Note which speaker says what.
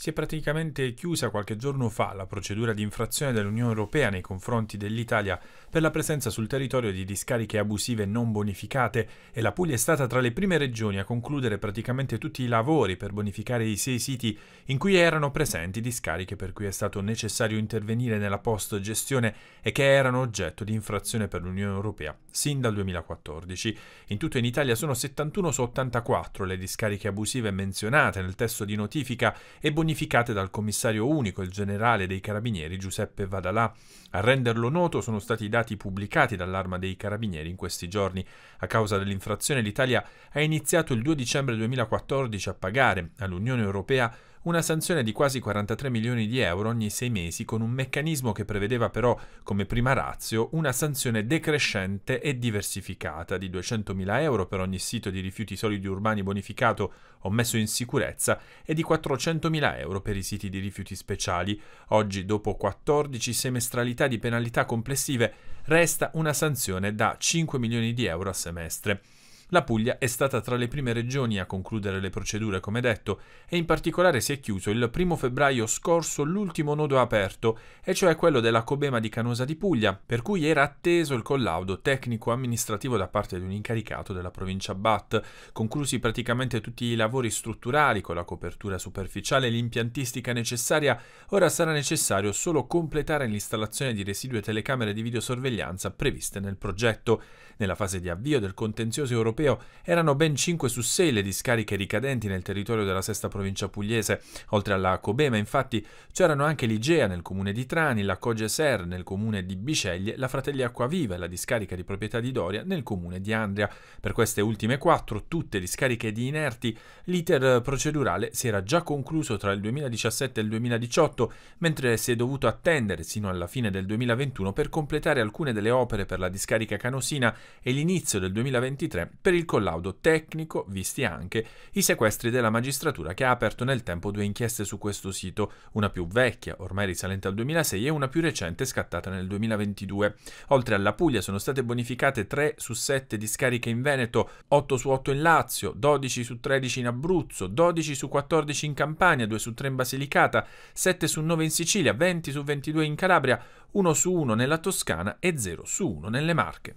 Speaker 1: si è praticamente chiusa qualche giorno fa la procedura di infrazione dell'Unione Europea nei confronti dell'Italia per la presenza sul territorio di discariche abusive non bonificate e la Puglia è stata tra le prime regioni a concludere praticamente tutti i lavori per bonificare i sei siti in cui erano presenti discariche per cui è stato necessario intervenire nella post gestione e che erano oggetto di infrazione per l'Unione Europea sin dal 2014. In tutto in Italia sono 71 su 84 le discariche abusive menzionate nel testo di notifica e bonificate bonificate dal commissario unico, il generale dei carabinieri Giuseppe Vadalà. A renderlo noto sono stati i dati pubblicati dall'arma dei carabinieri in questi giorni. A causa dell'infrazione l'Italia ha iniziato il 2 dicembre 2014 a pagare all'Unione Europea una sanzione di quasi 43 milioni di euro ogni sei mesi con un meccanismo che prevedeva però come prima razio una sanzione decrescente e diversificata di 200 mila euro per ogni sito di rifiuti solidi urbani bonificato o messo in sicurezza e di 400 mila euro per i siti di rifiuti speciali. Oggi, dopo 14 semestralità di penalità complessive, resta una sanzione da 5 milioni di euro a semestre. La Puglia è stata tra le prime regioni a concludere le procedure, come detto, e in particolare si è chiuso il 1 febbraio scorso l'ultimo nodo aperto, e cioè quello della Cobema di Canosa di Puglia, per cui era atteso il collaudo tecnico-amministrativo da parte di un incaricato della provincia BAT, conclusi praticamente tutti i lavori strutturali con la copertura superficiale e l'impiantistica necessaria, ora sarà necessario solo completare l'installazione di residue telecamere di videosorveglianza previste nel progetto. Nella fase di avvio del contenzioso europeo europeo erano ben 5 su 6 le discariche ricadenti nel territorio della sesta provincia pugliese. Oltre alla Cobema, infatti, c'erano anche l'Igea nel comune di Trani, la Cogeser nel comune di Biceglie, la Fratelli Acquaviva e la discarica di proprietà di Doria nel comune di Andria. Per queste ultime quattro, tutte discariche di inerti, l'iter procedurale si era già concluso tra il 2017 e il 2018, mentre si è dovuto attendere sino alla fine del 2021 per completare alcune delle opere per la discarica canosina e l'inizio del 2023 per per il collaudo tecnico, visti anche i sequestri della magistratura che ha aperto nel tempo due inchieste su questo sito, una più vecchia, ormai risalente al 2006, e una più recente scattata nel 2022. Oltre alla Puglia sono state bonificate 3 su 7 discariche in Veneto, 8 su 8 in Lazio, 12 su 13 in Abruzzo, 12 su 14 in Campania, 2 su 3 in Basilicata, 7 su 9 in Sicilia, 20 su 22 in Calabria, 1 su 1 nella Toscana e 0 su 1 nelle Marche.